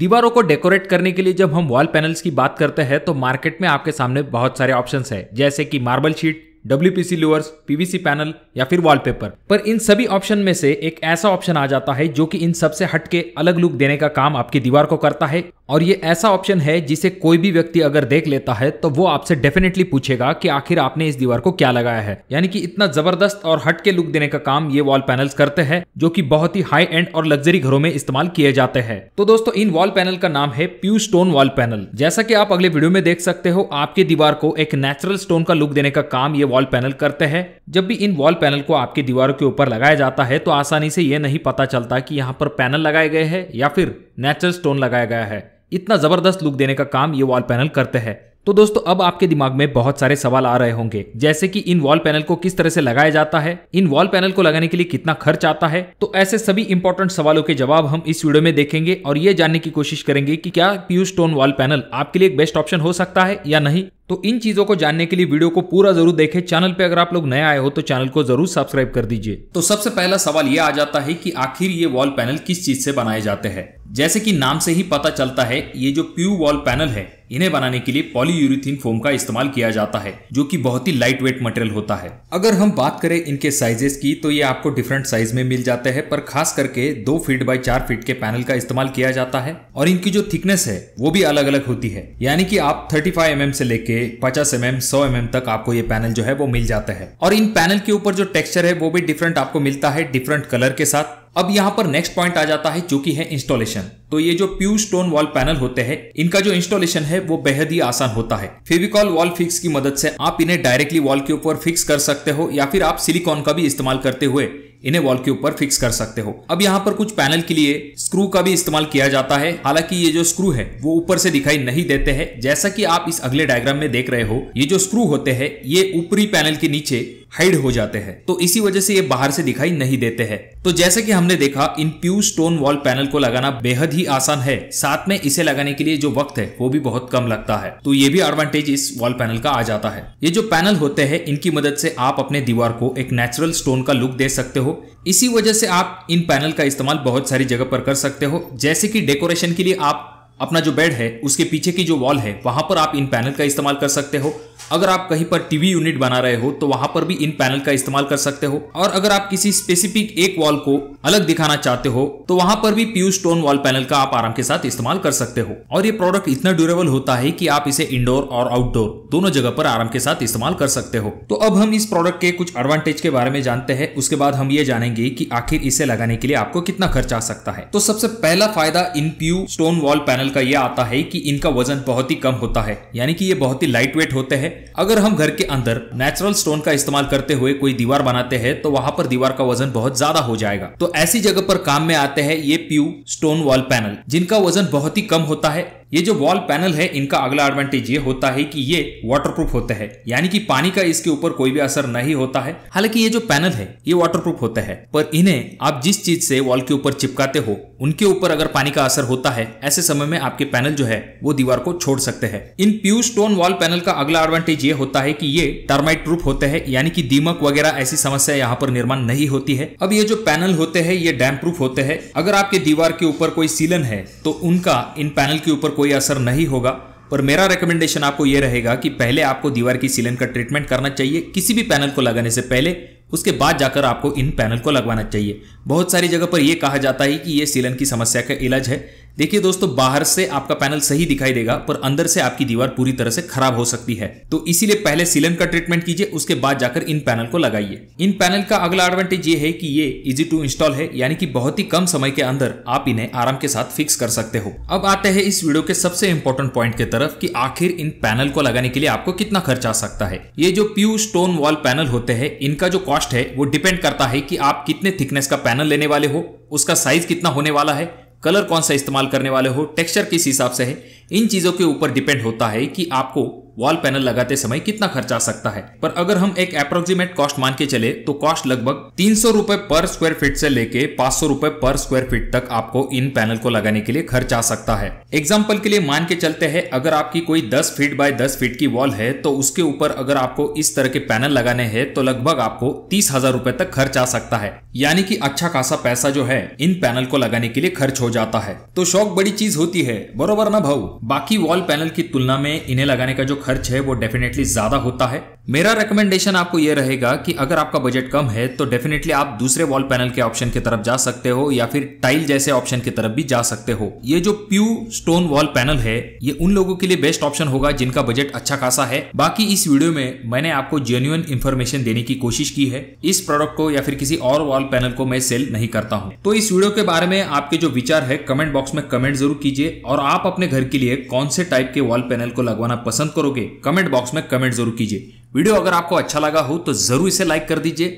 दीवारों को डेकोरेट करने के लिए जब हम वॉल पैनल्स की बात करते हैं तो मार्केट में आपके सामने बहुत सारे ऑप्शंस हैं जैसे कि marble sheet W louvers PVC panel या फिर वॉलपेपर पर इन सभी ऑप्शन में से एक ऐसा ऑप्शन आ जाता है जो कि इन सबसे हटके अलग लुक देने का काम आपकी दीवार को करता है और ये ऐसा ऑप्शन है जिसे कोई भी व्यक्ति अगर देख लेता है तो वो आपसे डेफिनेटली पूछेगा कि आखिर आपने इस दीवार को क्या लगाया है यानी कि इतना जबरदस्त और हटके लुक देने का काम ये वॉल पैनल करते हैं जो कि बहुत ही हाई एंड और लग्जरी घरों में इस्तेमाल किए जाते हैं तो दोस्तों इन वॉल पैनल का नाम है प्यू स्टोन वॉल पैनल जैसा की आप अगले वीडियो में देख सकते हो आपकी दीवार को एक नेचुरल स्टोन का लुक देने का काम ये वॉल पैनल करते हैं जब भी इन वॉल पैनल को आपकी दीवारों के ऊपर लगाया जाता है तो आसानी से ये नहीं पता चलता कि यहाँ पर पैनल लगाए गए हैं या फिर नेचुरल स्टोन लगाया गया है इतना जबरदस्त लुक देने का काम ये वॉल पैनल करते हैं तो दोस्तों अब आपके दिमाग में बहुत सारे सवाल आ रहे होंगे जैसे कि इन वॉल पैनल को किस तरह से लगाया जाता है इन वॉल पैनल को लगाने के लिए कितना खर्च आता है तो ऐसे सभी इंपॉर्टेंट सवालों के जवाब हम इस वीडियो में देखेंगे और ये जानने की कोशिश करेंगे कि क्या प्यू स्टोन वॉल पैनल आपके लिए एक बेस्ट ऑप्शन हो सकता है या नहीं तो इन चीजों को जानने के लिए वीडियो को पूरा जरूर देखें चैनल पे अगर आप लोग नए आए हो तो चैनल को जरूर सब्सक्राइब कर दीजिए तो सबसे पहला सवाल ये आ जाता है कि आखिर ये वॉल पैनल किस चीज से बनाए जाते हैं जैसे कि नाम से ही पता चलता है ये जो प्यू वॉल पैनल है इन्हें बनाने के लिए पॉलीयूरिथीन फोम का इस्तेमाल किया जाता है जो कि बहुत ही लाइट वेट मटेरियल होता है अगर हम बात करें इनके साइजेस की तो ये आपको डिफरेंट साइज में मिल जाते हैं पर खास करके दो फीट बाई चार फीट के पैनल का इस्तेमाल किया जाता है और इनकी जो थिकनेस है वो भी अलग अलग होती है यानी कि आप थर्टी फाइव mm से लेके पचास एम mm, एम सौ एम mm तक आपको ये पैनल जो है वो मिल जाता है और इन पैनल के ऊपर जो टेक्सचर है वो भी डिफरेंट आपको मिलता है डिफरेंट कलर के साथ अब यहाँ पर नेक्स्ट पॉइंट आ जाता है जो कि है इंस्टॉलेशन तो ये जो प्यू स्टोन वॉल पैनल होते हैं इनका जो इंस्टॉलेशन है वो बेहद ही आसान होता है फेविकॉल वॉल फिक्स की मदद से आप इन्हें डायरेक्टली वॉल के ऊपर फिक्स कर सकते हो या फिर आप सिलिकॉन का भी इस्तेमाल करते हुए इन्हें वॉल के ऊपर फिक्स कर सकते हो अब यहाँ पर कुछ पैनल के लिए स्क्रू का भी इस्तेमाल किया जाता है हालांकि ये जो स्क्रू है वो ऊपर से दिखाई नहीं देते हैं जैसा कि आप इस अगले डायग्राम में देख रहे हो ये जो स्क्रू होते हैं ये ऊपरी पैनल के नीचे हाइड हो जाते हैं तो इसी वजह से ये बाहर से दिखाई नहीं देते हैं तो जैसे कि हमने देखा इन प्यू स्टोन वॉल पैनल को लगाना बेहद ही आसान है साथ में इसे लगाने के लिए जो वक्त है वो भी बहुत कम लगता है तो ये भी एडवांटेज इस वॉल पैनल का आ जाता है ये जो पैनल होते हैं इनकी मदद से आप अपने दीवार को एक नेचुरल स्टोन का लुक दे सकते हो इसी वजह से आप इन पैनल का इस्तेमाल बहुत सारी जगह पर कर सकते हो जैसे कि डेकोरेशन के लिए आप अपना जो बेड है उसके पीछे की जो वॉल है वहां पर आप इन पैनल का इस्तेमाल कर सकते हो अगर आप कहीं पर टीवी यूनिट बना रहे हो तो वहां पर भी इन पैनल का इस्तेमाल कर सकते हो और अगर आप किसी स्पेसिफिक एक वॉल को अलग दिखाना चाहते हो तो वहां पर भी प्यू स्टोन वॉल पैनल का आप आराम के साथ इस्तेमाल कर सकते हो और ये प्रोडक्ट इतना ड्यूरेबल होता है कि आप इसे इंडोर और आउटडोर दोनों जगह पर आराम के साथ इस्तेमाल कर सकते हो तो अब हम इस प्रोडक्ट के कुछ एडवांटेज के बारे में जानते हैं उसके बाद हम ये जानेंगे की आखिर इसे लगाने के लिए आपको कितना खर्च आ सकता है तो सबसे पहला फायदा इन प्यू स्टोन वॉल पैनल का ये आता है कि इनका वजन बहुत ही कम होता है यानी कि ये बहुत ही लाइट वेट होते हैं अगर हम घर के अंदर नेचुरल स्टोन का इस्तेमाल करते हुए कोई दीवार बनाते हैं तो वहां पर दीवार का वजन बहुत ज्यादा हो जाएगा तो ऐसी जगह पर काम में आते हैं ये प्यू स्टोन वॉल पैनल जिनका वजन बहुत ही कम होता है ये जो वॉल पैनल है इनका अगला एडवांटेज ये होता है कि ये वाटरप्रूफ होते हैं यानी कि पानी का इसके ऊपर कोई भी असर नहीं होता है हालांकि ये जो पैनल है ये वाटरप्रूफ होता है पर इन्हें आप जिस चीज से वॉल के ऊपर चिपकाते हो उनके ऊपर अगर पानी का असर होता है ऐसे समय में आपके पैनल जो है वो दीवार को छोड़ सकते हैं इन प्यू स्टोन वॉल पैनल का अगला एडवांटेज ये होता है कि ये टर्माइट प्रूफ होते हैं यानी कि दीमक वगैरह ऐसी समस्या यहाँ पर निर्माण नहीं होती है अब ये जो पैनल होते हैं ये डैम प्रूफ होते हैं अगर आपके दीवार के ऊपर कोई सीलन है तो उनका इन पैनल के ऊपर कोई असर नहीं होगा पर मेरा रिकमेंडेशन आपको यह रहेगा कि पहले आपको दीवार की सीलन का ट्रीटमेंट करना चाहिए किसी भी पैनल को लगाने से पहले उसके बाद जाकर आपको इन पैनल को लगवाना चाहिए बहुत सारी जगह पर यह कहा जाता है कि यह सीलन की समस्या का इलाज है देखिए दोस्तों बाहर से आपका पैनल सही दिखाई देगा पर अंदर से आपकी दीवार पूरी तरह से खराब हो सकती है तो इसीलिए पहले सीलन का ट्रीटमेंट कीजिए उसके बाद जाकर इन पैनल को लगाइए इन पैनल का अगला एडवांटेज ये है कि ये इजी टू इंस्टॉल है यानी कि बहुत ही कम समय के अंदर आप इन्हें आराम के साथ फिक्स कर सकते हो अब आते हैं इस वीडियो के सबसे इम्पोर्टेंट पॉइंट के तरफ की आखिर इन पैनल को लगाने के लिए आपको कितना खर्च आ सकता है ये जो प्यू स्टोन वॉल पैनल होते हैं इनका जो कॉस्ट है वो डिपेंड करता है की आप कितने थिकनेस का पैनल लेने वाले हो उसका साइज कितना होने वाला है कलर कौन सा इस्तेमाल करने वाले हो टेक्सचर किस हिसाब से है इन चीज़ों के ऊपर डिपेंड होता है कि आपको वॉल पैनल लगाते समय कितना खर्च आ सकता है पर अगर हम एक अप्रोक्सीमेट कॉस्ट मान के चले तो कॉस्ट लगभग तीन सौ रूपए पर स्क्वायर फीट से लेके पांच सौ रूपए पर स्क्वायर फीट तक आपको इन पैनल को लगाने के लिए खर्च आ सकता है एग्जाम्पल के लिए मान के चलते हैं अगर आपकी कोई दस फीट बाय दस फीट की वॉल है तो उसके ऊपर अगर आपको इस तरह के पैनल लगाने हैं तो लगभग आपको तीस हजार रूपए तक खर्च आ सकता है यानी कि अच्छा खासा पैसा जो है इन पैनल को लगाने के लिए खर्च हो जाता है तो शौक बड़ी चीज होती है बरोबर ना भाऊ बाकी वॉल पैनल की तुलना में इन्हें लगाने का जो खर्च है वो डेफिनेटली ज़्यादा होता है मेरा रिकमेंडेशन आपको ये रहेगा कि अगर आपका बजट कम है तो डेफिनेटली आप दूसरे वॉल पैनल के ऑप्शन की तरफ जा सकते हो या फिर टाइल जैसे ऑप्शन की तरफ भी जा सकते हो ये जो प्यू स्टोन वॉल पैनल है ये उन लोगों के लिए बेस्ट ऑप्शन होगा जिनका बजट अच्छा खासा है बाकी इस वीडियो में मैंने आपको जेन्यून इन्फॉर्मेशन देने की कोशिश की है इस प्रोडक्ट को या फिर किसी और वॉल पैनल को मैं सेल नहीं करता हूँ तो इस वीडियो के बारे में आपके जो विचार है कमेंट बॉक्स में कमेंट जरूर कीजिए और आप अपने घर के लिए कौन से टाइप के वॉल पैनल को लगवाना पसंद करोगे कमेंट बॉक्स में कमेंट जरूर कीजिए वीडियो अगर आपको अच्छा लगा हो तो ज़रूर इसे लाइक कर दीजिए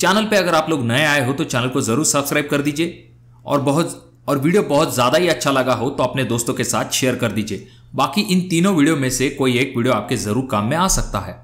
चैनल पे अगर आप लोग नए आए हो तो चैनल को ज़रूर सब्सक्राइब कर दीजिए और बहुत और वीडियो बहुत ज़्यादा ही अच्छा लगा हो तो अपने दोस्तों के साथ शेयर कर दीजिए बाकी इन तीनों वीडियो में से कोई एक वीडियो आपके ज़रूर काम में आ सकता है